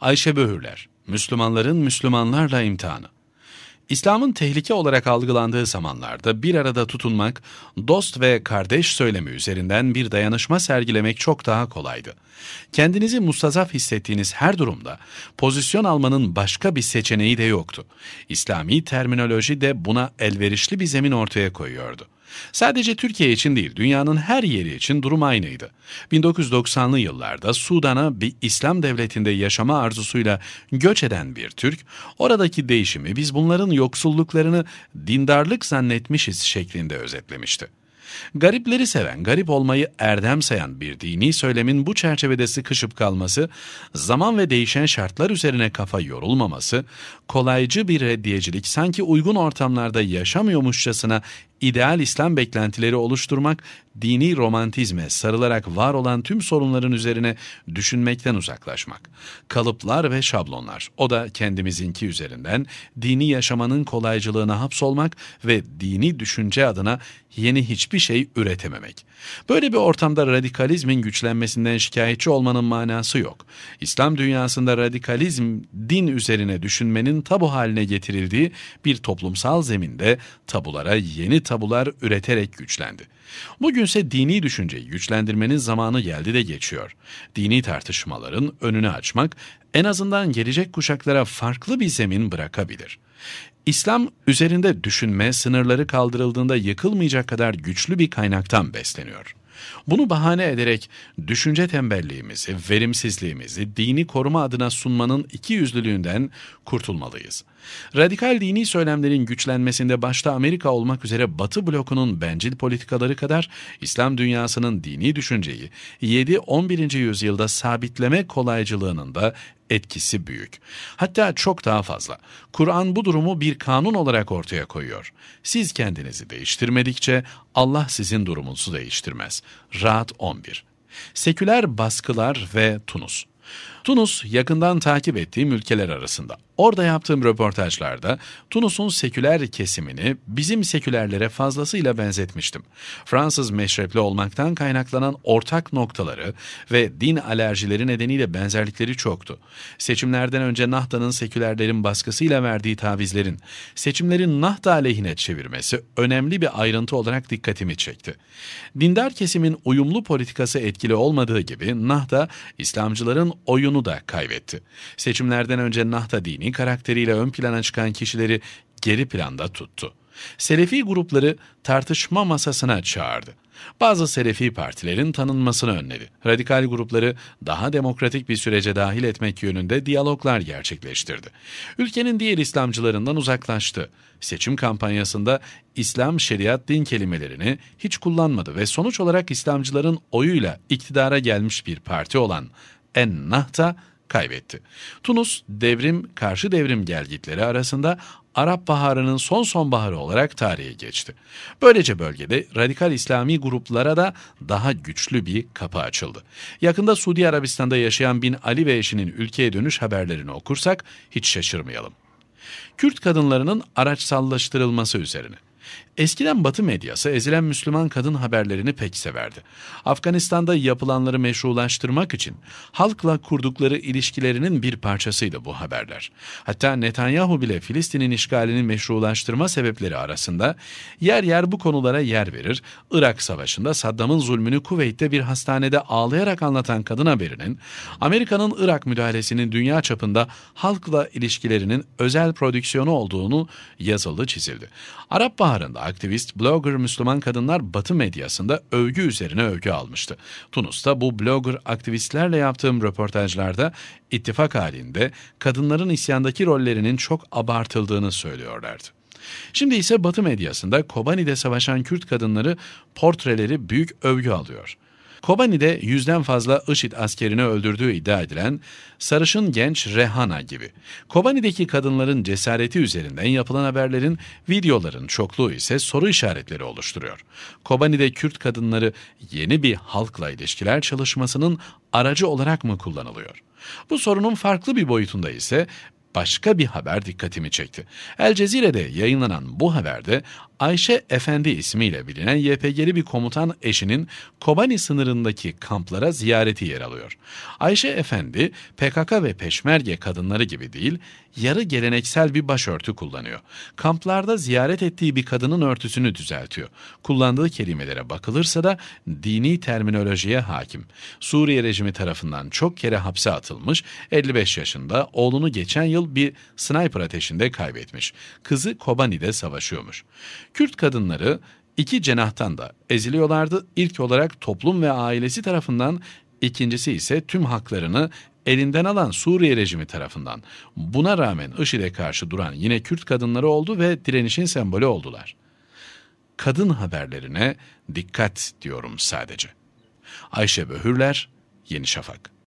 Ayşe Böhürler, Müslümanların Müslümanlarla imtihanı. İslam'ın tehlike olarak algılandığı zamanlarda bir arada tutunmak, dost ve kardeş söylemi üzerinden bir dayanışma sergilemek çok daha kolaydı. Kendinizi mustazaf hissettiğiniz her durumda pozisyon almanın başka bir seçeneği de yoktu. İslami terminoloji de buna elverişli bir zemin ortaya koyuyordu. Sadece Türkiye için değil, dünyanın her yeri için durum aynıydı. 1990'lı yıllarda Sudan'a bir İslam devletinde yaşama arzusuyla göç eden bir Türk, oradaki değişimi biz bunların yoksulluklarını dindarlık zannetmişiz şeklinde özetlemişti. Garipleri seven, garip olmayı erdem sayan bir dini söylemin bu çerçevede sıkışıp kalması, zaman ve değişen şartlar üzerine kafa yorulmaması, kolaycı bir reddiyecilik sanki uygun ortamlarda yaşamıyormuşçasına ideal İslam beklentileri oluşturmak, dini romantizme sarılarak var olan tüm sorunların üzerine düşünmekten uzaklaşmak. Kalıplar ve şablonlar, o da kendimizinki üzerinden dini yaşamanın kolaycılığına hapsolmak ve dini düşünce adına yeni hiçbir şey üretememek. Böyle bir ortamda radikalizmin güçlenmesinden şikayetçi olmanın manası yok. İslam dünyasında radikalizm din üzerine düşünmenin tabu haline getirildiği bir toplumsal zeminde tabulara yeni tabular üreterek güçlendi. Bugünse dini düşünceyi güçlendirmenin zamanı geldi de geçiyor. Dini tartışmaların önünü açmak en azından gelecek kuşaklara farklı bir zemin bırakabilir. İslam üzerinde düşünme sınırları kaldırıldığında yıkılmayacak kadar güçlü bir kaynaktan besleniyor. Bunu bahane ederek düşünce tembelliğimizi, verimsizliğimizi dini koruma adına sunmanın iki yüzlülüğünden kurtulmalıyız.'' Radikal dini söylemlerin güçlenmesinde başta Amerika olmak üzere Batı blokunun bencil politikaları kadar İslam dünyasının dini düşünceyi 7-11. yüzyılda sabitleme kolaycılığının da etkisi büyük. Hatta çok daha fazla. Kur'an bu durumu bir kanun olarak ortaya koyuyor. Siz kendinizi değiştirmedikçe Allah sizin durumunuzu değiştirmez. Rahat 11. Seküler baskılar ve Tunus. Tunus yakından takip ettiğim ülkeler arasında. Orada yaptığım röportajlarda Tunus'un seküler kesimini bizim sekülerlere fazlasıyla benzetmiştim. Fransız meşrepli olmaktan kaynaklanan ortak noktaları ve din alerjileri nedeniyle benzerlikleri çoktu. Seçimlerden önce Nahta'nın sekülerlerin baskısıyla verdiği tavizlerin seçimlerin Nahta aleyhine çevirmesi önemli bir ayrıntı olarak dikkatimi çekti. Dindar kesimin uyumlu politikası etkili olmadığı gibi Nahta İslamcıların oyunu da kaybetti. Seçimlerden önce Nahta dini karakteriyle ön plana çıkan kişileri geri planda tuttu. Selefi grupları tartışma masasına çağırdı. Bazı Selefi partilerin tanınmasını önledi. Radikal grupları daha demokratik bir sürece dahil etmek yönünde diyaloglar gerçekleştirdi. Ülkenin diğer İslamcılarından uzaklaştı. Seçim kampanyasında İslam şeriat din kelimelerini hiç kullanmadı ve sonuç olarak İslamcıların oyuyla iktidara gelmiş bir parti olan en kaybetti. Tunus devrim karşı devrim gelgitleri arasında Arap Baharı'nın son sonbaharı olarak tarihe geçti. Böylece bölgede radikal İslami gruplara da daha güçlü bir kapı açıldı. Yakında Suudi Arabistan'da yaşayan Bin Ali ve eşinin ülkeye dönüş haberlerini okursak hiç şaşırmayalım. Kürt kadınlarının araçsallaştırılması üzerine. Eskiden Batı medyası ezilen Müslüman kadın haberlerini pek severdi. Afganistan'da yapılanları meşrulaştırmak için halkla kurdukları ilişkilerinin bir parçasıydı bu haberler. Hatta Netanyahu bile Filistin'in işgalini meşrulaştırma sebepleri arasında yer yer bu konulara yer verir. Irak Savaşı'nda Saddam'ın zulmünü Kuveyt'te bir hastanede ağlayarak anlatan kadın haberinin, Amerika'nın Irak müdahalesinin dünya çapında halkla ilişkilerinin özel prodüksiyonu olduğunu yazılı çizildi. Arap Baharı'nda aktivist, blogger Müslüman kadınlar Batı medyasında övgü üzerine övgü almıştı. Tunus'ta bu blogger aktivistlerle yaptığım röportajlarda ittifak halinde kadınların isyandaki rollerinin çok abartıldığını söylüyorlardı. Şimdi ise Batı medyasında Kobani'de savaşan Kürt kadınları portreleri büyük övgü alıyor. Kobani'de yüzden fazla IŞİD askerini öldürdüğü iddia edilen sarışın genç Rehana gibi. Kobani'deki kadınların cesareti üzerinden yapılan haberlerin, videoların çokluğu ise soru işaretleri oluşturuyor. Kobani'de Kürt kadınları yeni bir halkla ilişkiler çalışmasının aracı olarak mı kullanılıyor? Bu sorunun farklı bir boyutunda ise başka bir haber dikkatimi çekti. El Cezire'de yayınlanan bu haberde Ayşe Efendi ismiyle bilinen YPG'li bir komutan eşinin Kobani sınırındaki kamplara ziyareti yer alıyor. Ayşe Efendi PKK ve peşmerge kadınları gibi değil, yarı geleneksel bir başörtü kullanıyor. Kamplarda ziyaret ettiği bir kadının örtüsünü düzeltiyor. Kullandığı kelimelere bakılırsa da dini terminolojiye hakim. Suriye rejimi tarafından çok kere hapse atılmış, 55 yaşında oğlunu geçen yıl yıl bir sniper ateşinde kaybetmiş. Kızı Kobani'de savaşıyormuş. Kürt kadınları iki cenahtan da eziliyorlardı. İlk olarak toplum ve ailesi tarafından, ikincisi ise tüm haklarını elinden alan Suriye rejimi tarafından. Buna rağmen IŞİD'e karşı duran yine Kürt kadınları oldu ve direnişin sembolü oldular. Kadın haberlerine dikkat diyorum sadece. Ayşe Böhürler, Yeni Şafak.